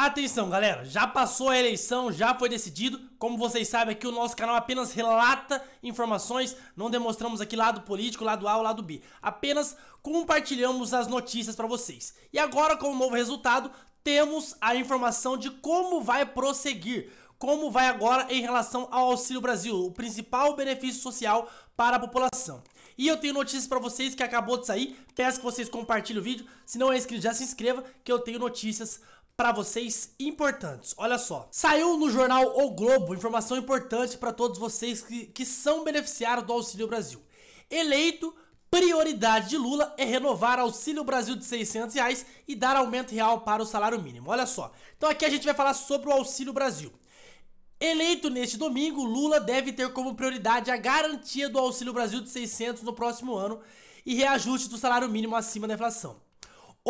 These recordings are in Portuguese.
Atenção galera, já passou a eleição, já foi decidido Como vocês sabem aqui o nosso canal apenas relata informações Não demonstramos aqui lado político, lado A ou lado B Apenas compartilhamos as notícias para vocês E agora com o novo resultado, temos a informação de como vai prosseguir como vai agora em relação ao Auxílio Brasil, o principal benefício social para a população. E eu tenho notícias para vocês que acabou de sair, peço que vocês compartilhem o vídeo, se não é inscrito já se inscreva que eu tenho notícias para para vocês importantes. Olha só, saiu no jornal O Globo informação importante para todos vocês que, que são beneficiários do Auxílio Brasil. Eleito, prioridade de Lula é renovar Auxílio Brasil de 600 reais e dar aumento real para o salário mínimo. Olha só, então aqui a gente vai falar sobre o Auxílio Brasil. Eleito neste domingo, Lula deve ter como prioridade a garantia do Auxílio Brasil de 600 no próximo ano e reajuste do salário mínimo acima da inflação.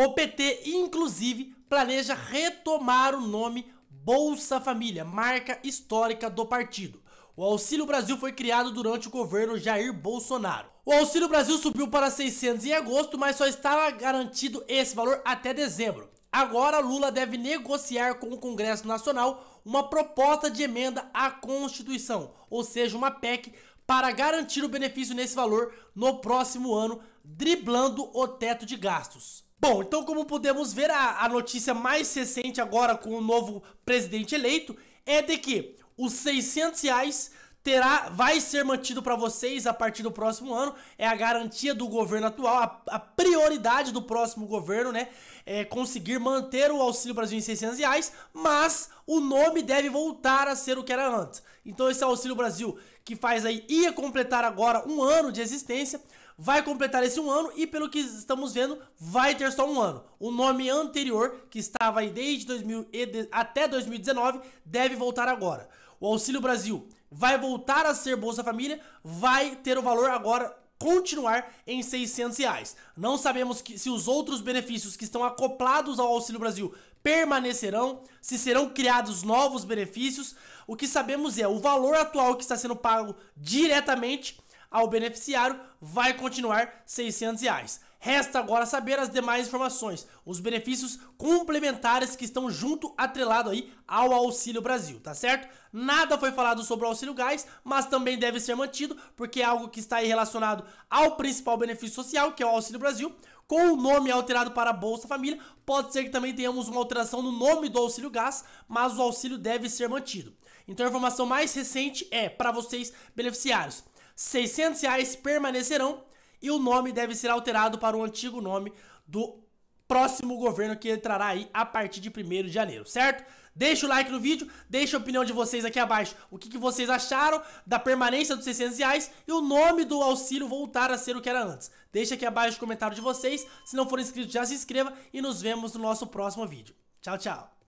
O PT, inclusive, planeja retomar o nome Bolsa Família, marca histórica do partido. O Auxílio Brasil foi criado durante o governo Jair Bolsonaro. O Auxílio Brasil subiu para 600 em agosto, mas só estava garantido esse valor até dezembro. Agora Lula deve negociar com o Congresso Nacional uma proposta de emenda à Constituição, ou seja, uma PEC para garantir o benefício nesse valor no próximo ano, driblando o teto de gastos. Bom, então como podemos ver, a, a notícia mais recente agora com o novo presidente eleito é de que os 600 reais terá, vai ser mantido para vocês a partir do próximo ano. É a garantia do governo atual, a, a prioridade do próximo governo, né? É conseguir manter o Auxílio Brasil em 600 reais, mas o nome deve voltar a ser o que era antes. Então esse Auxílio Brasil que faz aí, ia completar agora um ano de existência, vai completar esse um ano e pelo que estamos vendo, vai ter só um ano. O nome anterior, que estava aí desde 2000 até 2019, deve voltar agora. O Auxílio Brasil vai voltar a ser Bolsa Família, vai ter o valor agora continuar em 600 reais. Não sabemos que, se os outros benefícios que estão acoplados ao Auxílio Brasil permanecerão, se serão criados novos benefícios. O que sabemos é o valor atual que está sendo pago diretamente ao beneficiário vai continuar 600 reais. Resta agora saber as demais informações, os benefícios complementares que estão junto atrelado aí ao Auxílio Brasil, tá certo? Nada foi falado sobre o Auxílio Gás, mas também deve ser mantido, porque é algo que está aí relacionado ao principal benefício social, que é o Auxílio Brasil, com o nome alterado para Bolsa Família, pode ser que também tenhamos uma alteração no nome do auxílio gás, mas o auxílio deve ser mantido. Então a informação mais recente é para vocês beneficiários. R$ 600 permanecerão e o nome deve ser alterado para o antigo nome do próximo governo que entrará aí a partir de 1 de janeiro, certo? Deixa o like no vídeo, deixa a opinião de vocês aqui abaixo, o que, que vocês acharam da permanência dos 600 reais e o nome do auxílio voltar a ser o que era antes. Deixa aqui abaixo o comentário de vocês, se não for inscrito já se inscreva e nos vemos no nosso próximo vídeo. Tchau, tchau!